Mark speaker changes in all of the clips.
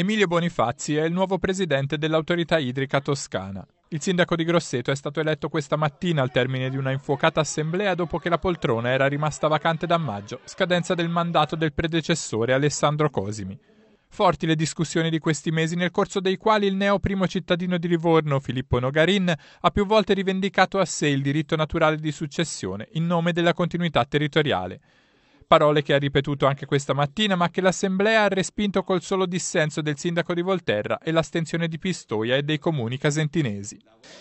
Speaker 1: Emilio Bonifazzi è il nuovo presidente dell'autorità idrica toscana. Il sindaco di Grosseto è stato eletto questa mattina al termine di una infuocata assemblea dopo che la poltrona era rimasta vacante da maggio, scadenza del mandato del predecessore Alessandro Cosimi. Forti le discussioni di questi mesi, nel corso dei quali il neo primo cittadino di Livorno, Filippo Nogarin, ha più volte rivendicato a sé il diritto naturale di successione in nome della continuità territoriale parole che ha ripetuto anche questa mattina, ma che l'Assemblea ha respinto col solo dissenso del sindaco di Volterra e l'astensione di Pistoia e dei comuni casentinesi.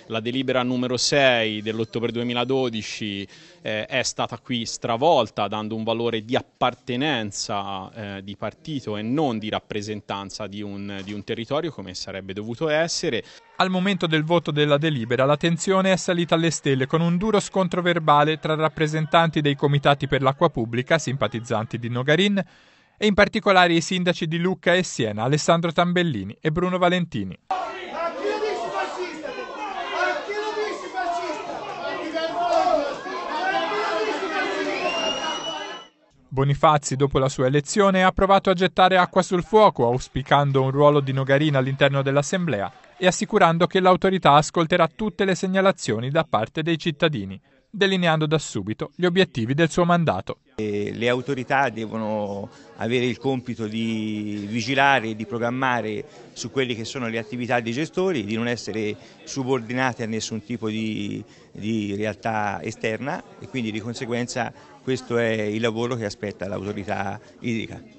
Speaker 2: La delibera numero 6 dell'ottobre 2012 eh, è stata qui stravolta, dando un valore di appartenenza eh, di partito e non di rappresentanza di un, di un territorio come sarebbe dovuto essere. Al momento del voto della delibera la tensione è salita alle stelle con un duro scontro verbale
Speaker 1: tra rappresentanti dei comitati per l'acqua pubblica, simpatizzanti di Nogarin, e in particolare i sindaci di Lucca e Siena, Alessandro Tambellini e Bruno Valentini. Bonifazi, dopo la sua elezione, ha provato a gettare acqua sul fuoco, auspicando un ruolo di Nogarina all'interno dell'Assemblea e assicurando che l'autorità ascolterà tutte le segnalazioni da parte dei cittadini delineando
Speaker 3: da subito gli obiettivi del suo mandato. Le autorità devono avere il compito di vigilare e di programmare su quelle che sono le attività dei gestori, di non essere subordinate a nessun tipo di, di realtà esterna e quindi di conseguenza questo è il lavoro che aspetta l'autorità idrica.